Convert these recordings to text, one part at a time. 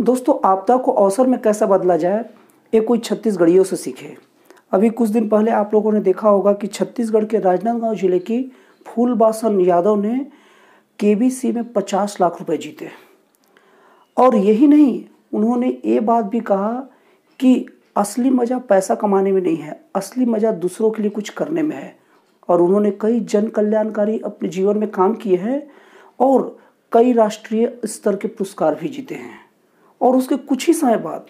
दोस्तों आपदा को अवसर में कैसा बदला जाए ये कोई छत्तीसगढ़ियों से सीखे अभी कुछ दिन पहले आप लोगों ने देखा होगा कि छत्तीसगढ़ के राजनांदगांव जिले की फूलबासन यादव ने के में पचास लाख रुपए जीते और यही नहीं उन्होंने ये बात भी कहा कि असली मज़ा पैसा कमाने में नहीं है असली मज़ा दूसरों के लिए कुछ करने में है और उन्होंने कई जन कल्याणकारी अपने जीवन में काम किए हैं और कई राष्ट्रीय स्तर के पुरस्कार भी जीते हैं और उसके कुछ ही समय बाद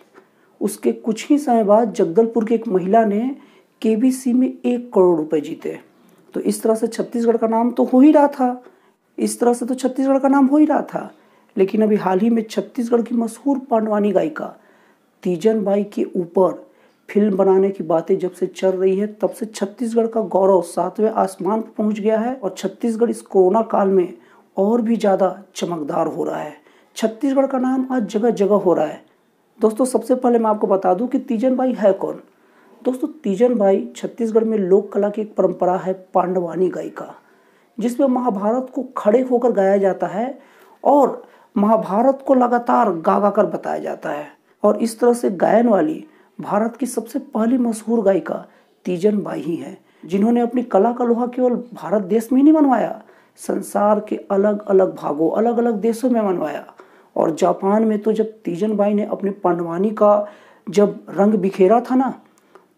उसके कुछ ही समय बाद जगदलपुर की एक महिला ने के में एक करोड़ रुपए जीते तो इस तरह से छत्तीसगढ़ का नाम तो हो ही रहा था इस तरह से तो छत्तीसगढ़ का नाम हो ही रहा था लेकिन अभी हाल ही में छत्तीसगढ़ की मशहूर पांडवानी गायिका तीजन बाई के ऊपर फिल्म बनाने की बातें जब से चल रही है तब से छत्तीसगढ़ का गौरव सातवें आसमान पर पहुंच गया है और छत्तीसगढ़ इस कोरोना काल में और भी ज़्यादा चमकदार हो रहा है छत्तीसगढ़ का नाम आज जगह जगह हो रहा है दोस्तों सबसे पहले मैं आपको बता दूं कि तीजन भाई है कौन दोस्तों तीजन भाई छत्तीसगढ़ में लोक कला की एक परंपरा है पांडवानी गायिका जिसमें महाभारत को खड़े होकर गाया जाता है और महाभारत को लगातार गा गा कर बताया जाता है और इस तरह से गायन वाली भारत की सबसे पहली मशहूर गायिका तीजन बाई ही है जिन्होंने अपनी कला का लोहा केवल भारत देश में ही नहीं मनवाया संसार के अलग अलग भागों अलग अलग देशों में मनवाया और जापान में तो जब तीजन बाई ने अपने पांडवानी का जब रंग बिखेरा था ना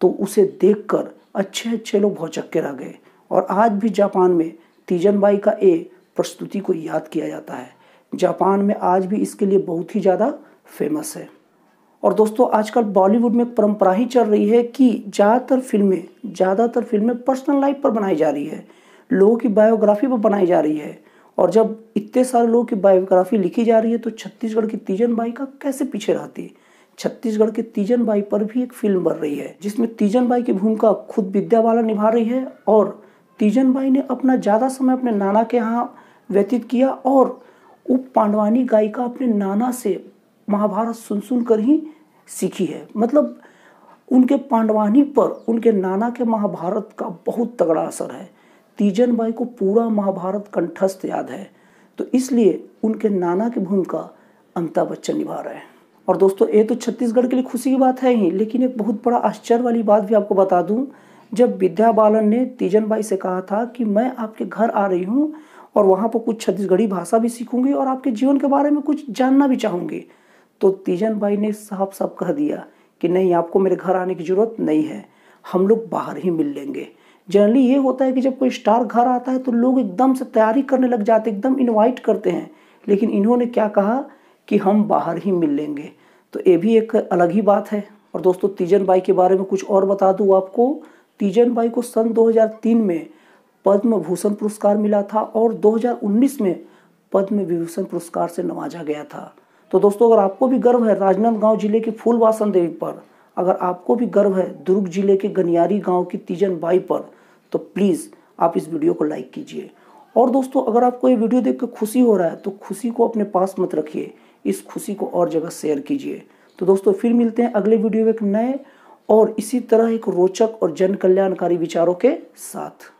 तो उसे देखकर अच्छे अच्छे लोग बहुत चक्के रह गए और आज भी जापान में तीजन बाई का ए प्रस्तुति को याद किया जाता है जापान में आज भी इसके लिए बहुत ही ज़्यादा फेमस है और दोस्तों आजकल बॉलीवुड में परंपरा ही चल रही है कि ज़्यादातर फिल्में ज़्यादातर फिल्में पर्सनल लाइफ पर बनाई जा रही है लोगों की बायोग्राफी पर बनाई जा रही है और जब इतने सारे लोगों की बायोग्राफी लिखी जा रही है तो छत्तीसगढ़ की तीजन बाई का कैसे पीछे रहती है छत्तीसगढ़ के तीजन बाई पर भी एक फिल्म बन रही है जिसमें तीजन बाई की भूमिका खुद विद्या बाला निभा रही है और तीजन बाई ने अपना ज़्यादा समय अपने नाना के यहाँ व्यतीत किया और उप पांडवानी गायिका अपने नाना से महाभारत सुन सुन कर ही सीखी है मतलब उनके पांडवानी पर उनके नाना के महाभारत का बहुत तगड़ा असर है तीजन बाई को पूरा महाभारत कंठस्थ याद है तो इसलिए उनके नाना की भूमिका अमिताभ बच्चन निभा रहे हैं और दोस्तों ये तो छत्तीसगढ़ के लिए खुशी की बात है ही लेकिन एक बहुत बड़ा आश्चर्य वाली बात भी आपको बता दूं जब विद्या बालन ने तीजन बाई से कहा था कि मैं आपके घर आ रही हूँ और वहाँ पर कुछ छत्तीसगढ़ी भाषा भी सीखूंगी और आपके जीवन के बारे में कुछ जानना भी चाहूँगी तो तीजन बाई ने साफ साफ कह दिया कि नहीं आपको मेरे घर आने की ज़रूरत नहीं है हम लोग बाहर ही मिल लेंगे जनरली ये होता है कि जब कोई स्टार घर आता है तो लोग एकदम से तैयारी करने लग जाते एकदम इन्वाइट करते हैं लेकिन इन्होंने क्या कहा कि हम बाहर ही मिल लेंगे तो ये भी एक अलग ही बात है और दोस्तों तीजन बाई के बारे में कुछ और बता दूँ आपको तीजन बाई को सन 2003 में पद्म भूषण पुरस्कार मिला था और 2019 में पद्म विभूषण पुरस्कार से नवाजा गया था तो दोस्तों अगर आपको भी गर्व है राजनांदगांव जिले के फूलवासन देवी पर अगर आपको भी गर्व है दुर्ग जिले के गनियारी गांव की तीजन बाई पर तो प्लीज़ आप इस वीडियो को लाइक कीजिए और दोस्तों अगर आपको ये वीडियो देख खुशी हो रहा है तो खुशी को अपने पास मत रखिए इस खुशी को और जगह शेयर कीजिए तो दोस्तों फिर मिलते हैं अगले वीडियो में एक नए और इसी तरह एक रोचक और जन कल्याणकारी विचारों के साथ